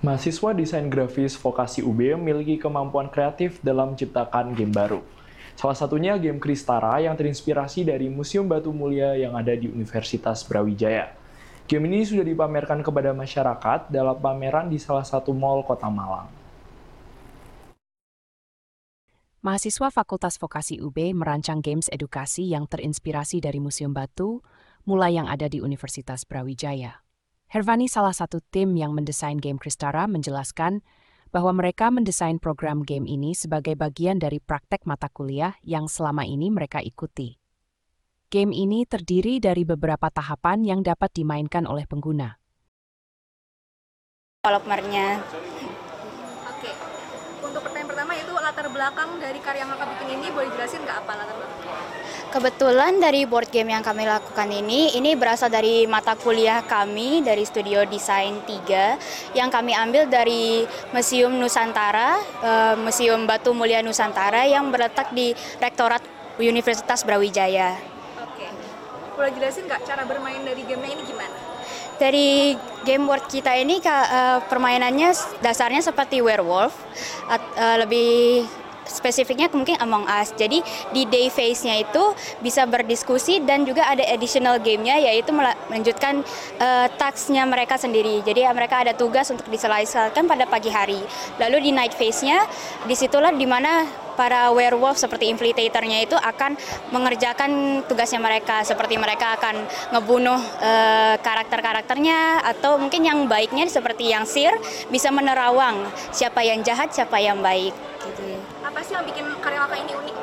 Mahasiswa desain grafis vokasi UB memiliki kemampuan kreatif dalam menciptakan game baru. Salah satunya game Kristara yang terinspirasi dari Museum Batu Mulia yang ada di Universitas Brawijaya. Game ini sudah dipamerkan kepada masyarakat dalam pameran di salah satu mall kota Malang. Mahasiswa Fakultas Vokasi UB merancang games edukasi yang terinspirasi dari Museum Batu, mulai yang ada di Universitas Brawijaya. Hervani salah satu tim yang mendesain game Kristara menjelaskan bahwa mereka mendesain program game ini sebagai bagian dari praktek mata kuliah yang selama ini mereka ikuti. Game ini terdiri dari beberapa tahapan yang dapat dimainkan oleh pengguna. Developernya latar belakang dari karya yang kakak bikin ini boleh jelasin nggak apa latar belakang? Kebetulan dari board game yang kami lakukan ini, ini berasal dari mata kuliah kami dari Studio Desain 3 yang kami ambil dari Museum Nusantara, uh, Museum Batu Mulia Nusantara yang berletak di Rektorat Universitas Brawijaya. Oke, boleh jelasin nggak cara bermain dari gamenya ini gimana? dari game world kita ini uh, permainannya dasarnya seperti werewolf, uh, lebih spesifiknya mungkin Among Us. Jadi di day phase-nya itu bisa berdiskusi dan juga ada additional game-nya yaitu melanjutkan uh, task-nya mereka sendiri. Jadi ya, mereka ada tugas untuk diselesaikan pada pagi hari. Lalu di night phase-nya disitulah dimana para werewolf seperti infiltratornya itu akan mengerjakan tugasnya mereka seperti mereka akan ngebunuh uh, karakter-karakternya atau mungkin yang baiknya seperti yang sir bisa menerawang siapa yang jahat siapa yang baik gitu. Apa sih yang bikin karya laka ini unik?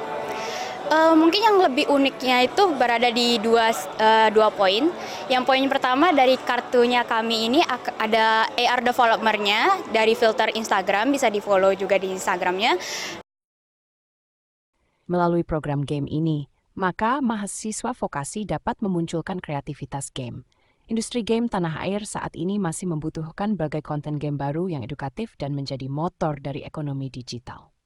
Uh, mungkin yang lebih uniknya itu berada di dua uh, dua poin. Yang poin pertama dari kartunya kami ini ada AR developernya dari filter Instagram bisa di follow juga di Instagramnya. Melalui program game ini, maka mahasiswa vokasi dapat memunculkan kreativitas game. Industri game tanah air saat ini masih membutuhkan berbagai konten game baru yang edukatif dan menjadi motor dari ekonomi digital.